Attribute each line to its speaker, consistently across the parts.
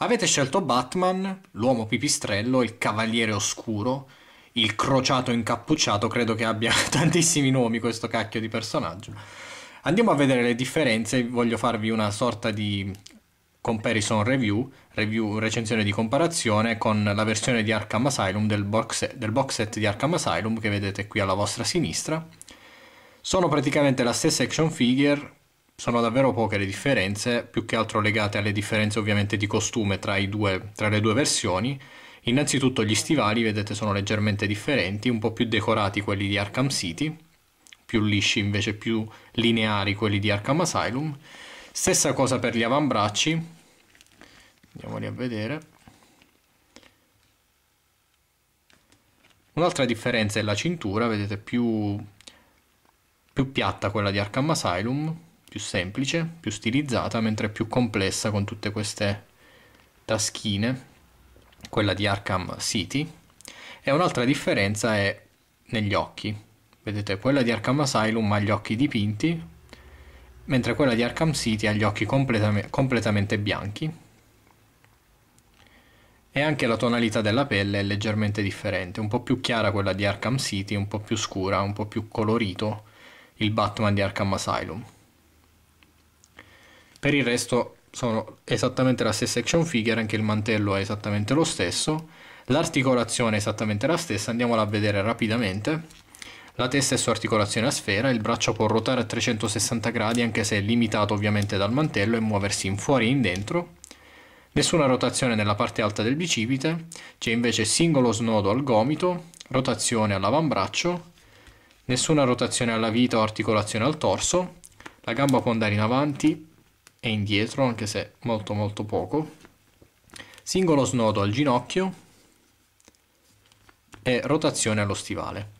Speaker 1: Avete scelto Batman, l'uomo pipistrello, il cavaliere oscuro, il crociato incappucciato, credo che abbia tantissimi nomi questo cacchio di personaggio. Andiamo a vedere le differenze, voglio farvi una sorta di comparison review, review recensione di comparazione con la versione di Arkham Asylum del box, del box set di Arkham Asylum che vedete qui alla vostra sinistra. Sono praticamente la stessa action figure sono davvero poche le differenze, più che altro legate alle differenze ovviamente di costume tra, due, tra, le due versioni. Innanzitutto gli stivali, vedete, sono leggermente differenti, un po' più decorati quelli di Arkham City, più lisci invece più lineari quelli di Arkham Asylum. Stessa cosa per gli avambracci, andiamoli a vedere. Un'altra differenza è la cintura, vedete più, più piatta quella di Arkham Asylum, più semplice, più stilizzata, mentre è più complessa con tutte queste taschine, quella di Arkham City. E un'altra differenza è negli occhi. Vedete, quella di Arkham Asylum ha gli occhi dipinti, mentre quella di Arkham City ha gli occhi completam- completamente bianchi. E anche la tonalità della pelle è leggermente differente, un po' più chiara quella di Arkham City, un po' più scura, un po' più colorito il Batman di Arkham Asylum. Per il resto sono esattamente la stessa action figure, anche il mantello è esattamente lo stesso, l'articolazione è esattamente la stessa, andiamola a vedere rapidamente. La testa è su articolazione a sfera, il braccio può ruotare a 360 gradi anche se è limitato ovviamente dal mantello e muoversi in fuori e in dentro. Nessuna rotazione nella parte alta del bicipite, c'è invece singolo snodo al gomito, rotazione all'avambraccio, nessuna rotazione alla vita o articolazione al torso, la gamba può andare in avanti e indietro, anche se molto molto poco. Singolo snodo al ginocchio e rotazione allo stivale.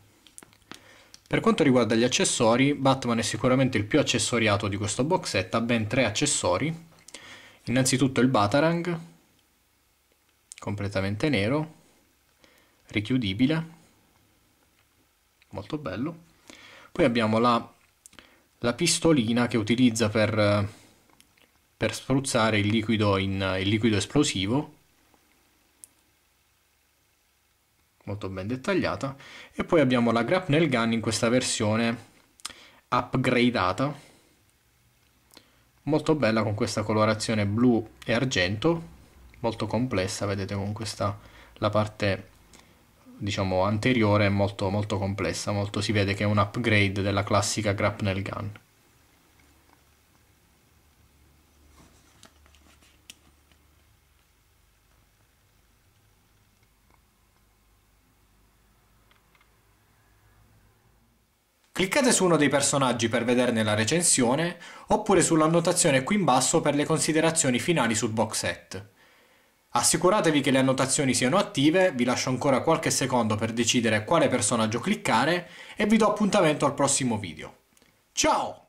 Speaker 1: Per quanto riguarda gli accessori, Batman è sicuramente il più accessoriato di questo box set, ha ben tre accessori. Innanzitutto il Batarang, completamente nero, richiudibile, molto bello. Poi abbiamo la, la pistolina che utilizza per eh, per spruzzare il liquido, in, il liquido esplosivo molto ben dettagliata e poi abbiamo la grapnel gun in questa versione upgradata molto bella con questa colorazione blu e argento molto complessa vedete con questa la parte diciamo anteriore molto molto complessa molto si vede che è un upgrade della classica grapnel gun Cliccate su uno dei personaggi per vederne la recensione oppure sull'annotazione qui in basso per le considerazioni finali sul box set. Assicuratevi che le annotazioni siano attive, vi lascio ancora qualche secondo per decidere quale personaggio cliccare e vi do appuntamento al prossimo video. Ciao!